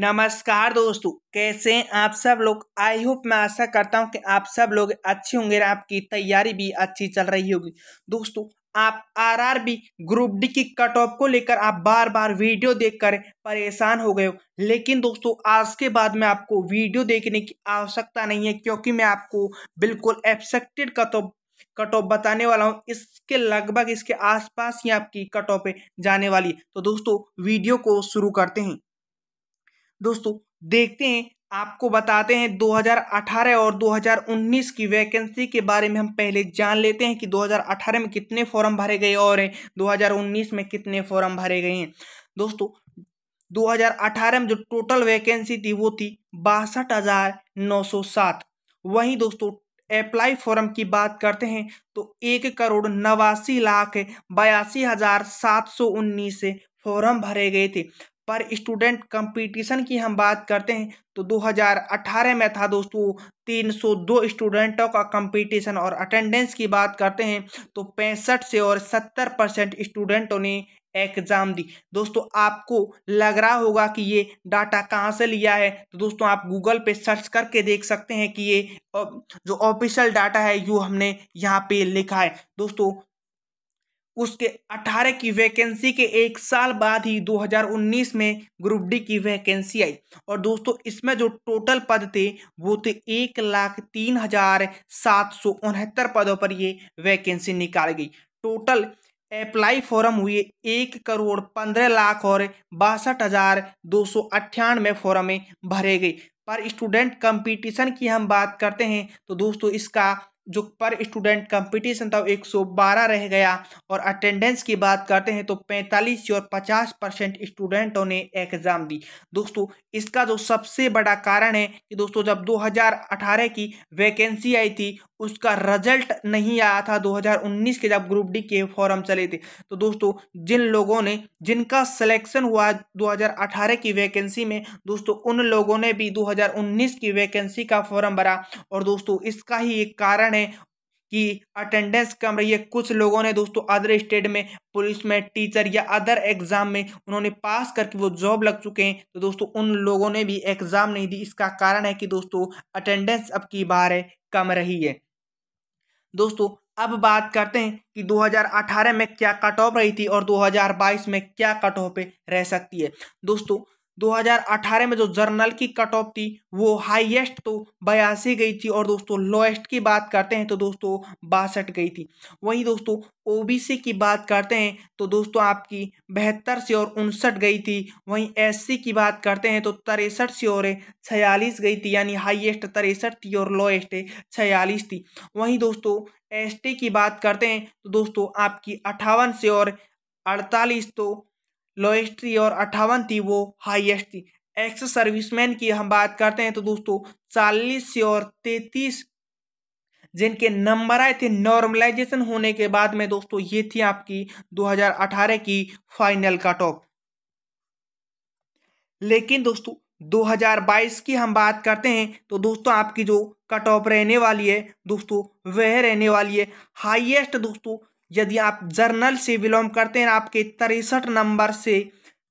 नमस्कार दोस्तों कैसे हैं आप सब लोग आई होप मैं आशा करता हूं कि आप सब लोग अच्छे होंगे आपकी तैयारी भी अच्छी चल रही होगी दोस्तों आप आरआरबी ग्रुप डी की कट ऑफ को लेकर आप बार बार वीडियो देखकर परेशान हो गए हो लेकिन दोस्तों आज के बाद में आपको वीडियो देखने की आवश्यकता नहीं है क्योंकि मैं आपको बिल्कुल expected cut off cut off बताने वाला हूँ इसके लगभग इसके आसपास ही आपकी कट ऑफ जाने वाली है तो दोस्तों वीडियो को शुरू करते हैं दोस्तों देखते हैं आपको बताते हैं 2018 और 2019 की वैकेंसी के बारे में हम पहले जान लेते हैं कि 2018 में कितने फॉर्म भरे गए और 2019 में कितने फॉर्म भरे गए हैं दोस्तों 2018 में जो टोटल वैकेंसी थी वो थी बासठ हज़ार नौ सौ सात वहीं दोस्तों अप्लाई फॉर्म की बात करते हैं तो एक करोड़ नवासी लाख बयासी हज़ार सात सौ उन्नीस फॉर्म भरे गए थे पर स्टूडेंट कंपटीशन की हम बात करते हैं तो 2018 में था दोस्तों 302 स्टूडेंटों का कंपटीशन और अटेंडेंस की बात करते हैं तो पैंसठ से और 70 परसेंट स्टूडेंटों ने एग्ज़ाम दी दोस्तों आपको लग रहा होगा कि ये डाटा कहाँ से लिया है तो दोस्तों आप गूगल पे सर्च करके देख सकते हैं कि ये जो ऑफिशियल डाटा है यू हमने यहाँ पे लिखा है दोस्तों उसके 18 की वैकेंसी के एक साल बाद ही 2019 में ग्रुप डी की वैकेंसी आई और दोस्तों इसमें जो टोटल पद थे वो थे एक लाख तीन हजार सात सौ उनहत्तर पदों पर ये वैकेंसी निकाल गई टोटल अप्लाई फॉरम हुए एक करोड़ पंद्रह लाख और बासठ हजार दो सौ अट्ठानवे फॉरमें भरे गए पर स्टूडेंट कंपटीशन की हम बात करते हैं तो दोस्तों इसका जो पर स्टूडेंट कंपटीशन था वो बारह रह गया और अटेंडेंस की बात करते हैं तो पैंतालीस और पचास परसेंट स्टूडेंटों ने एग्ज़ाम दी दोस्तों इसका जो सबसे बड़ा कारण है कि दोस्तों जब 2018 की वैकेंसी आई थी उसका रिजल्ट नहीं आया था 2019 के जब ग्रुप डी के फॉर्म चले थे तो दोस्तों जिन लोगों ने जिनका सिलेक्शन हुआ 2018 की वैकेंसी में दोस्तों उन लोगों ने भी 2019 की वैकेंसी का फॉर्म भरा और दोस्तों इसका ही एक कारण है कि अटेंडेंस कम रही है कुछ लोगों ने दोस्तों अदर स्टेट में पुलिस में टीचर या अदर एग्ज़ाम में उन्होंने पास करके वो जॉब लग चुके हैं तो दोस्तों उन लोगों ने भी एग्ज़ाम नहीं दी इसका कारण है कि दोस्तों अटेंडेंस अब की बार है कम रही है दोस्तों अब बात करते हैं कि 2018 में क्या कट ऑफ रही थी और 2022 में क्या कट ऑफ रह सकती है दोस्तों 2018 में जो जर्नल की कट ऑफ थी वो हाईएस्ट तो बयासी गई थी और दोस्तों लोएस्ट की बात करते हैं तो दोस्तों बासठ गई थी वहीं दोस्तों ओबीसी की बात करते हैं तो दोस्तों आपकी बहत्तर से और उनसठ गई थी वहीं एससी की बात करते हैं तो तिरसठ से और छियालीस गई थी यानी हाईएस्ट तिरसठ थी और लोएस्ट छियालीस थी वहीं दोस्तों एस की बात करते हैं तो दोस्तों आपकी अट्ठावन से और अड़तालीस तो लोएस्ट थी और अट्ठावन थी वो हाईएस्ट थी एक्स सर्विसमैन की हम बात करते हैं तो दोस्तों चालीस से और तैतीस जिनके नंबर आए थे नॉर्मलाइजेशन होने के बाद में दोस्तों ये थी आपकी 2018 की फाइनल कट ऑफ लेकिन दोस्तों 2022 की हम बात करते हैं तो दोस्तों आपकी जो कट ऑफ रहने वाली है दोस्तों वह रहने वाली है हाईएस्ट दोस्तों यदि आप जर्नल से बिलोंग करते हैं आपके तिरसठ नंबर से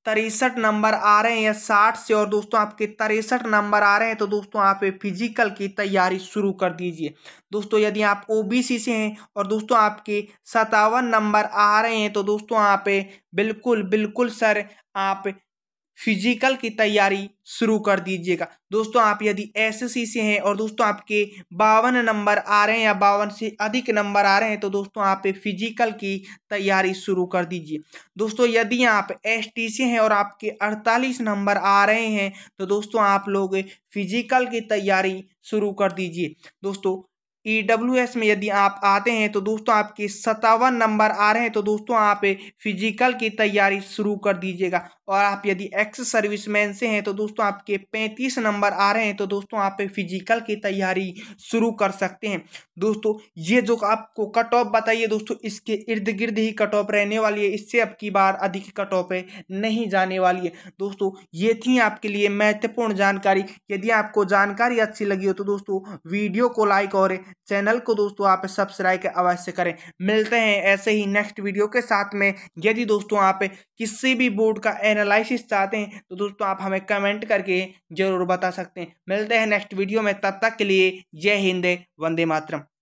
तिरसठ नंबर आ रहे हैं साठ से और दोस्तों आपके तिरसठ नंबर आ रहे हैं तो दोस्तों आप फिजिकल की तैयारी शुरू कर दीजिए दोस्तों यदि आप ओबीसी से हैं और दोस्तों आपके सतावन नंबर आ रहे हैं तो दोस्तों आप बिल्कुल बिल्कुल सर आप फिजिकल की तैयारी शुरू कर दीजिएगा दोस्तों आप यदि एसएससी से हैं और दोस्तों आपके बावन नंबर आ रहे हैं या बावन से अधिक नंबर आ रहे हैं तो दोस्तों आप फिजिकल की तैयारी शुरू कर दीजिए दोस्तों यदि आप एसटी से हैं और आपके अड़तालीस नंबर आ रहे हैं तो दोस्तों आप लोग फिजिकल की तैयारी शुरू कर दीजिए दोस्तों ई डब्ल्यू एस में यदि आप आते हैं तो दोस्तों आपके सत्तावन नंबर आ रहे हैं तो दोस्तों आप फिजिकल की तैयारी शुरू कर दीजिएगा और आप यदि एक्स सर्विसमैन से हैं तो दोस्तों आपके पैंतीस नंबर आ रहे हैं तो दोस्तों आप फिजिकल की तैयारी शुरू कर सकते हैं दोस्तों ये जो आपको कट ऑफ बताइए दोस्तों इसके इर्द गिर्द ही कट ऑफ रहने वाली है इससे अब की बार अधिक कट ऑफ नहीं जाने वाली है दोस्तों ये थी आपके लिए महत्वपूर्ण जानकारी यदि आपको जानकारी अच्छी लगी हो तो दोस्तों वीडियो को लाइक और चैनल को दोस्तों आप सब्सक्राइब अवश्य करें मिलते हैं ऐसे ही नेक्स्ट वीडियो के साथ में यदि दोस्तों आप किसी भी बोर्ड का एनालिसिस चाहते हैं तो दोस्तों आप हमें कमेंट करके ज़रूर बता सकते हैं मिलते हैं नेक्स्ट वीडियो में तब तक के लिए जय हिंद वंदे मातरम